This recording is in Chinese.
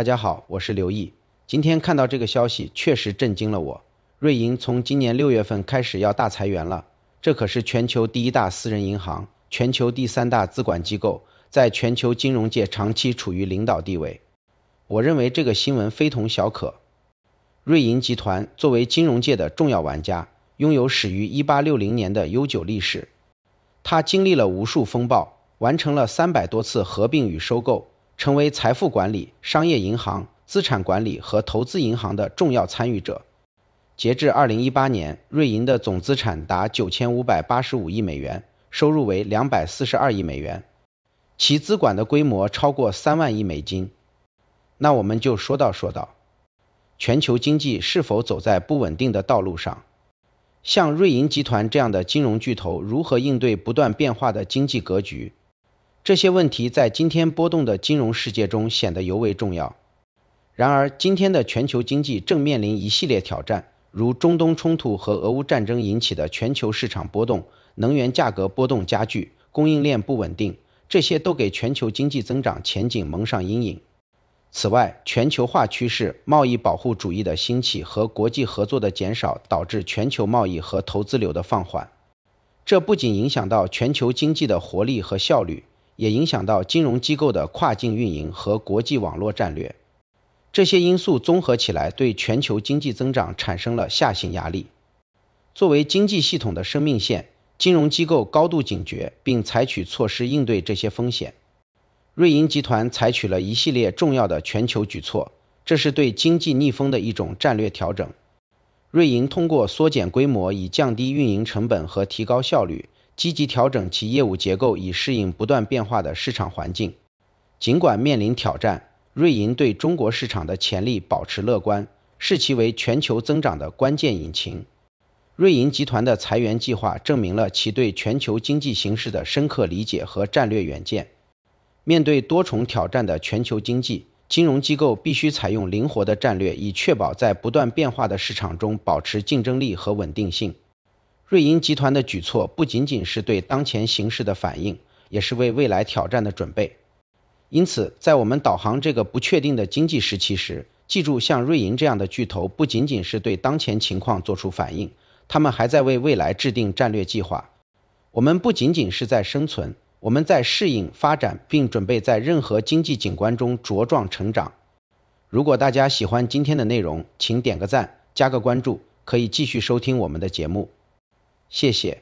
大家好，我是刘毅。今天看到这个消息，确实震惊了我。瑞银从今年六月份开始要大裁员了，这可是全球第一大私人银行、全球第三大资管机构，在全球金融界长期处于领导地位。我认为这个新闻非同小可。瑞银集团作为金融界的重要玩家，拥有始于一八六零年的悠久历史，它经历了无数风暴，完成了三百多次合并与收购。成为财富管理、商业银行、资产管理和投资银行的重要参与者。截至二零一八年，瑞银的总资产达九千五百八十五亿美元，收入为两百四十二亿美元，其资管的规模超过三万亿美金。那我们就说道说道，全球经济是否走在不稳定的道路上？像瑞银集团这样的金融巨头如何应对不断变化的经济格局？这些问题在今天波动的金融世界中显得尤为重要。然而，今天的全球经济正面临一系列挑战，如中东冲突和俄乌战争引起的全球市场波动、能源价格波动加剧、供应链不稳定，这些都给全球经济增长前景蒙上阴影。此外，全球化趋势、贸易保护主义的兴起和国际合作的减少，导致全球贸易和投资流的放缓，这不仅影响到全球经济的活力和效率。也影响到金融机构的跨境运营和国际网络战略。这些因素综合起来，对全球经济增长产生了下行压力。作为经济系统的生命线，金融机构高度警觉，并采取措施应对这些风险。瑞银集团采取了一系列重要的全球举措，这是对经济逆风的一种战略调整。瑞银通过缩减规模，以降低运营成本和提高效率。积极调整其业务结构，以适应不断变化的市场环境。尽管面临挑战，瑞银对中国市场的潜力保持乐观，视其为全球增长的关键引擎。瑞银集团的裁员计划证明了其对全球经济形势的深刻理解和战略远见。面对多重挑战的全球经济，金融机构必须采用灵活的战略，以确保在不断变化的市场中保持竞争力和稳定性。瑞银集团的举措不仅仅是对当前形势的反应，也是为未来挑战的准备。因此，在我们导航这个不确定的经济时期时，记住，像瑞银这样的巨头不仅仅是对当前情况做出反应，他们还在为未来制定战略计划。我们不仅仅是在生存，我们在适应、发展，并准备在任何经济景观中茁壮成长。如果大家喜欢今天的内容，请点个赞，加个关注，可以继续收听我们的节目。谢谢。